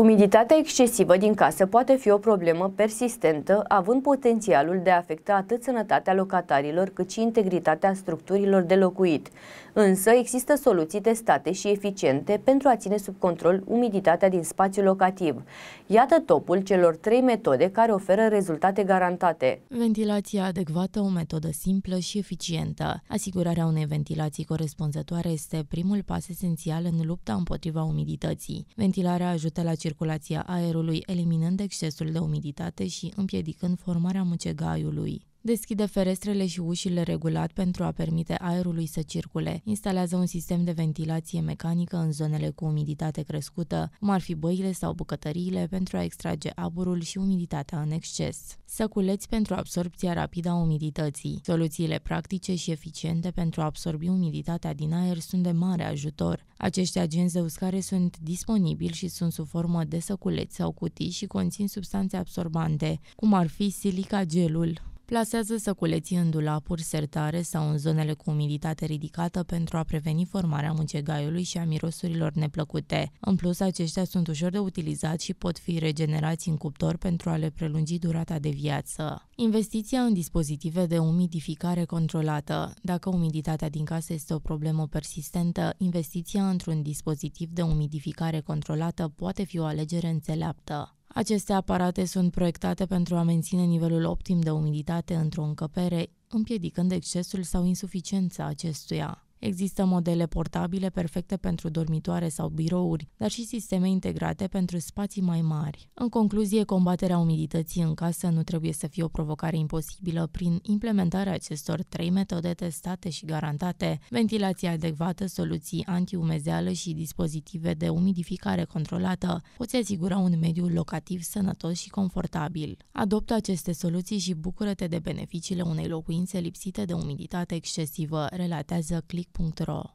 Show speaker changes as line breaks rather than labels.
Umiditatea excesivă din casă poate fi o problemă persistentă, având potențialul de a afecta atât sănătatea locatarilor, cât și integritatea structurilor de locuit. Însă există soluții testate și eficiente pentru a ține sub control umiditatea din spațiul locativ. Iată topul celor trei metode care oferă rezultate garantate.
Ventilația adecvată, o metodă simplă și eficientă. Asigurarea unei ventilații corespunzătoare este primul pas esențial în lupta împotriva umidității. Ventilarea ajută la circulația aerului, eliminând excesul de umiditate și împiedicând formarea mucegaiului. Deschide ferestrele și ușile regulat pentru a permite aerului să circule. Instalează un sistem de ventilație mecanică în zonele cu umiditate crescută, cum ar fi băile sau bucătăriile, pentru a extrage aburul și umiditatea în exces. Să culeți pentru absorpția rapidă a umidității. Soluțiile practice și eficiente pentru a absorbi umiditatea din aer sunt de mare ajutor. Acești agenți de uscare sunt disponibili și sunt sub formă de săculeți sau cutii și conțin substanțe absorbante, cum ar fi silica gelul plasează săculeții în dulapuri, sertare sau în zonele cu umiditate ridicată pentru a preveni formarea mucegaiului și a mirosurilor neplăcute. În plus, aceștia sunt ușor de utilizat și pot fi regenerați în cuptor pentru a le prelungi durata de viață. Investiția în dispozitive de umidificare controlată. Dacă umiditatea din casă este o problemă persistentă, investiția într-un dispozitiv de umidificare controlată poate fi o alegere înțeleaptă. Aceste aparate sunt proiectate pentru a menține nivelul optim de umiditate într-o încăpere, împiedicând excesul sau insuficiența acestuia. Există modele portabile perfecte pentru dormitoare sau birouri, dar și sisteme integrate pentru spații mai mari. În concluzie, combaterea umidității în casă nu trebuie să fie o provocare imposibilă prin implementarea acestor trei metode testate și garantate, ventilație adecvată, soluții antiumezeală și dispozitive de umidificare controlată, poți asigura un mediu locativ sănătos și confortabil. Adoptă aceste soluții și bucură-te de beneficiile unei locuințe lipsite de umiditate excesivă, relatează Click 共同推动。